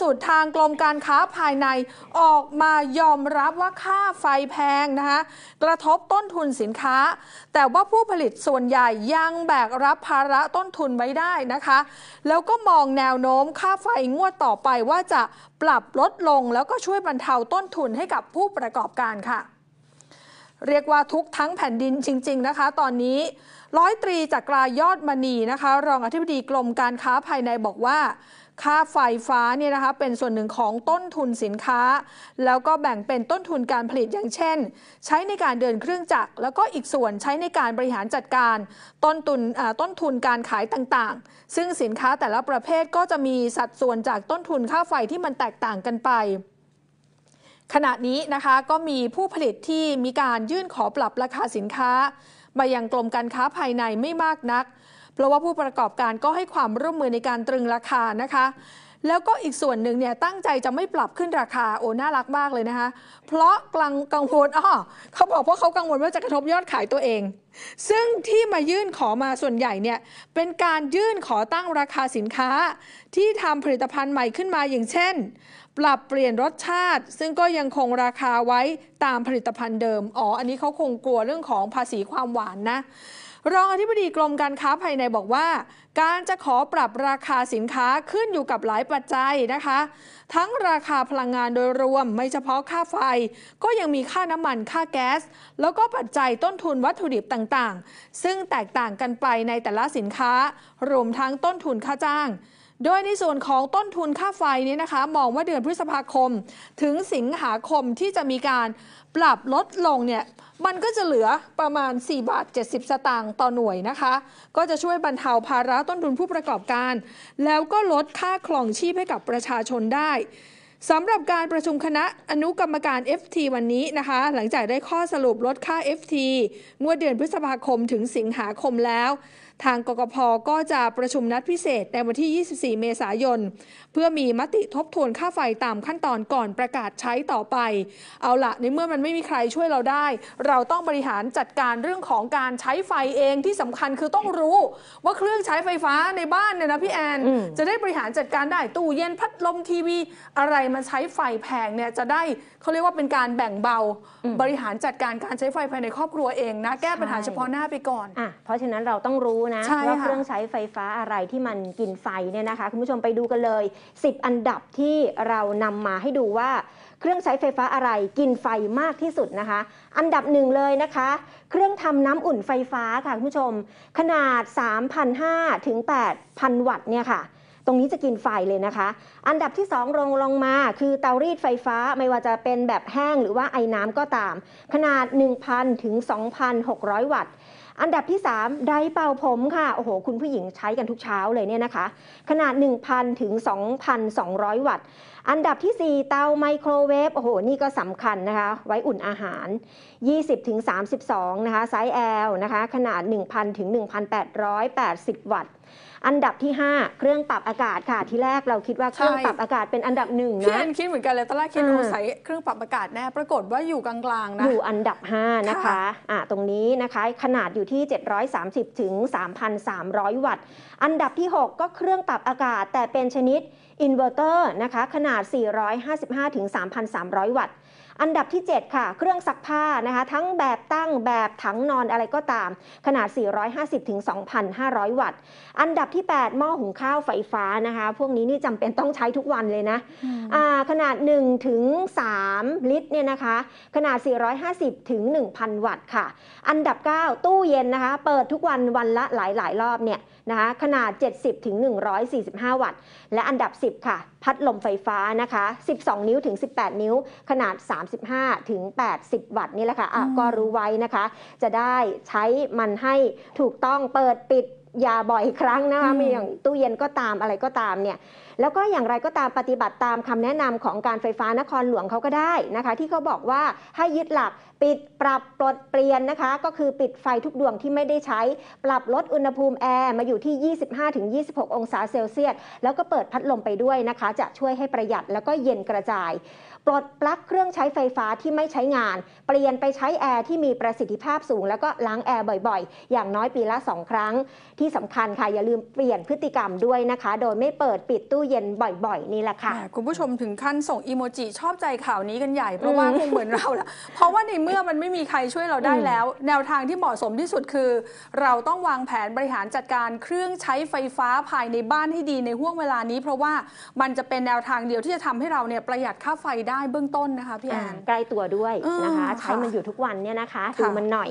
สุดทางกรมการค้าภายในออกมายอมรับว่าค่าไฟแพงนะคะกระทบต้นทุนสินค้า แต่ว่าผู้ผลิตส่วนใหญ่ยังแบกรับภาระต้นทุนไว้ได้นะคะ แล้วก็มองแนวโน้มค่าไฟงวดต่อไปว่าจะปรับลดลงแล้วก็ช่วยบรรเทาต้นทุนให้กับผู้ประกอบการค่ะ เรียกว่าทุกทั้งแผ่นดินจริง ๆนะคะ ตอนนี้ ร้อยตรีจากรายยอดมณีนะคะ รองอธิบดีกรมการค้าภายในบอกว่าค่าไฟฟ้าเนี่ยนะคะเป็นส่วนหนึ่งของต้นทุนสินค้า แล้วก็แบ่งเป็นต้นทุนการผลิตอย่างเช่น ใช้ในการเดินเครื่องจักรแล้วก็อีกส่วนใช้ในการบริหารจัดการต้นทุนต้นทุนการขายต่างๆ ซึ่งสินค้าแต่ละประเภทก็จะมีสัดส่วนจากต้นทุนค่าไฟที่มันแตกต่างกันไป ขณะนี้นะคะก็มีผู้ผลิตที่มีการยื่นขอปรับราคาสินค้า มายังกรมการค้าภายในไม่มากนักเพราะว่าผู้ประกอบการก็ให้ความร่วมมือในการตรึงราคานะคะ แล้วก็อีกส่วนหนึ่งเนี่ยตั้งใจจะไม่ปรับขึ้นราคาโอ้ น่ารักมากเลยนะคะ เพราะกลังกังวลอ้อ เขาบอกเพราะเขากังวลว่าจะกระทบยอดขายตัวเองซึ่งที่มายื่นขอมาส่วนใหญ่เนี่ยเป็นการยื่นขอตั้งราคาสินค้า ที่ทำผลิตภัณฑ์ใหม่ขึ้นมาอย่างเช่น ปรับเปลี่ยนรสชาติ ซึ่งก็ยังคงราคาไว้ตามผลิตภัณฑ์เดิมอ๋ออันนี้เขาคงกลัวเรื่องของภาษีความหวานนะรองอธิบดีกรมการค้าภายในบอกว่า การจะขอปรับราคาสินค้าขึ้นอยู่กับหลายปัจจัยนะคะ ทั้งราคาพลังงานโดยรวมไม่เฉพาะค่าไฟก็ยังมีค่าน้ำมันค่าแก๊ส แล้วก็ปัจจัยต้นทุนวัตถุดิบต่างต่างๆซึ่งแตกต่างกันไปในแต่ละสินค้า รวมทั้งต้นทุนค่าจ้าง โดยในส่วนของต้นทุนค่าไฟนี้นะคะ มองว่าเดือนพฤษภาคม ถึงสิงหาคมที่จะมีการปรับลดลงเนี่ย มันก็จะเหลือประมาณ 4 บาท70 สตางค์ต่อหน่วยนะคะ ก็จะช่วยบรรเทาภาระต้นทุนผู้ประกอบการ แล้วก็ลดค่าครองชีพให้กับประชาชนได้สำหรับการประชุมคณะอนุกรรมการ FT วันนี้นะคะ หลังจากได้ข้อสรุปลดค่า FT งวดเดือนพฤษภาคมถึงสิงหาคมแล้วทางกกพก็จะประชุมนัดพิเศษในวันที่ 24 เมษายน เพื่อมีมติทบทวนค่าไฟตามขั้นตอนก่อนประกาศใช้ต่อไป เอาละในเมื่อมันไม่มีใครช่วยเราได้ เราต้องบริหารจัดการเรื่องของการใช้ไฟเองที่สำคัญคือต้องรู้ ว่าเครื่องใช้ไฟฟ้าในบ้านเนี่ยนะพี่แอน จะได้บริหารจัดการได้ตู้เย็นพัดลมทีวี อะไรมันใช้ไฟแพงเนี่ยจะได้เขาเรียกว่าเป็นการแบ่งเบา บริหารจัดการการใช้ไฟภายในครอบครัวเองนะแก้ปัญหาเฉพาะหน้าไปก่อนอเพราะฉะนั้นเราต้องรู้นะว่าเครื่องใช้ไฟฟ้าอะไรที่มันกินไฟเนี่ยนะคะคุณผู้ชมไปดูกันเลย 10 อันดับที่เรานำมาให้ดูว่าเครื่องใช้ไฟฟ้าอะไรกินไฟมากที่สุดนะคะ อันดับหนึ่งเลยนะคะเครื่องทำน้ำอุ่นไฟฟ้าค่ะคุณผู้ชมขนาด 3,500 ถึง 8,000 วัตต์เนี่ยค่ะ ตรงนี้จะกินไฟเลยนะคะ อันดับที่2รองลงมา คือเตารีดไฟฟ้าไม่ว่าจะเป็นแบบแห้งหรือว่าไอ้น้ำก็ตามขนาด 1,000 ถึง 2,600 วัตต์อันดับที่ 3 ไดเป่าผมค่ะโอ้โหคุณผู้หญิงใช้กันทุกเช้าเลยเนี่ยนะคะ ขนาด 1,000 ถึง 2,200 วัตต์ อันดับที่ 4 เตาไมโครเวฟโอ้โหนี่ก็สำคัญนะคะ ไว้อุ่นอาหาร 20ถึง32 นะคะ ไซส์ L นะคะ ขนาด 1,000ถึง1,880 วัตต์อันดับที่ 5 เครื่องปรับอากาศค่ะ ที่แรกเราคิดว่าเครื่องปรับอากาศเป็นอันดับหนึ่งนะพี่อันคิดเหมือนกันเลยตอนแรกคิดว่าใส่เครื่องปรับอากาศแน่ปรากฏว่าอยู่กลางๆ นะ อยู่อันดับ 5 นะคะ อ่าตรงนี้นะคะขนาดอยู่ที่ 730ถึง3,300 วัตต์ อันดับที่ 6 ก็เครื่องปรับอากาศแต่เป็นชนิดอินเวอร์เตอร์นะคะ ขนาด455ถึง3,300 วัตต์อันดับที่ 7 ค่ะ เครื่องซักผ้านะคะ ทั้งแบบตั้งแบบถังนอนอะไรก็ตาม ขนาด 450 ถึง 2,500 วัตต์ อันดับที่8หม้อหุงข้าวไฟฟ้านะคะ พวกนี้นี่จำเป็นต้องใช้ทุกวันเลยนะขนาด1ถึง3ลิตรเนี่ยนะคะ ขนาด 450 ถึง1,000 วัตต์ค่ะ อันดับ 9 ตู้เย็นนะคะ เปิดทุกวันวันละหลายหลายรอบเนี่ยนะคะขนาด 70 ถึง 145 วัตต์ และอันดับ 10 ค่ะ พัดลมไฟฟ้านะคะ 12 นิ้วถึง 18 นิ้ว ขนาด 35 ถึง 80 วัตต์นี่แหละค่ะก็รู้ไว้นะคะ จะได้ใช้มันให้ถูกต้องเปิดปิดยาบ่อยครั้งนะคะ มีอย่างตู้เย็นก็ตามอะไรก็ตามเนี่ย แล้วก็อย่างไรก็ตามปฏิบัติตามคำแนะนำของการไฟฟ้านครหลวงเขาก็ได้นะคะ ที่เขาบอกว่าให้ยึดหลักปิดปรับปลดเปลี่ยนนะคะ ก็คือปิดไฟทุกดวงที่ไม่ได้ใช้ ปรับลดอุณหภูมิแอร์มาอยู่ที่ 25-26 องศาเซลเซียสแล้วก็เปิดพัดลมไปด้วยนะคะ จะช่วยให้ประหยัดแล้วก็เย็นกระจาย ปลดปลั๊กเครื่องใช้ไฟฟ้าที่ไม่ใช้งาน เปลี่ยนไปใช้แอร์ที่มีประสิทธิภาพสูงแล้วก็ล้างแอร์บ่อยๆ อย่างน้อยปีละ2ครั้งที่ที่สำคัญค่ะอย่าลืมเปลี่ยนพฤติกรรมด้วยนะคะ โดยไม่เปิดปิดตู้เย็นบ่อยๆนี่แหละค่ะ คุณผู้ชมถึงขั้นส่งอีโมจิชอบใจข่าวนี้กันใหญ่เพราะว่าคงเหมือนเราละเพราะว่าในเมื่อมันไม่มีใครช่วยเราได้แล้ว แนวทางที่เหมาะสมที่สุดคือ เราต้องวางแผนบริหารจัดการเครื่องใช้ไฟฟ้าภายในบ้านให้ดีในห่วงเวลานี้ เพราะว่ามันจะเป็นแนวทางเดียวที่จะทำให้เราเนี่ยประหยัดค่าไฟได้เบื้องต้นนะคะพี่แอนใกล้ตัวด้วยนะคะใช้มันอยู่ทุกวันเนี่ยนะคะดูมันหน่อย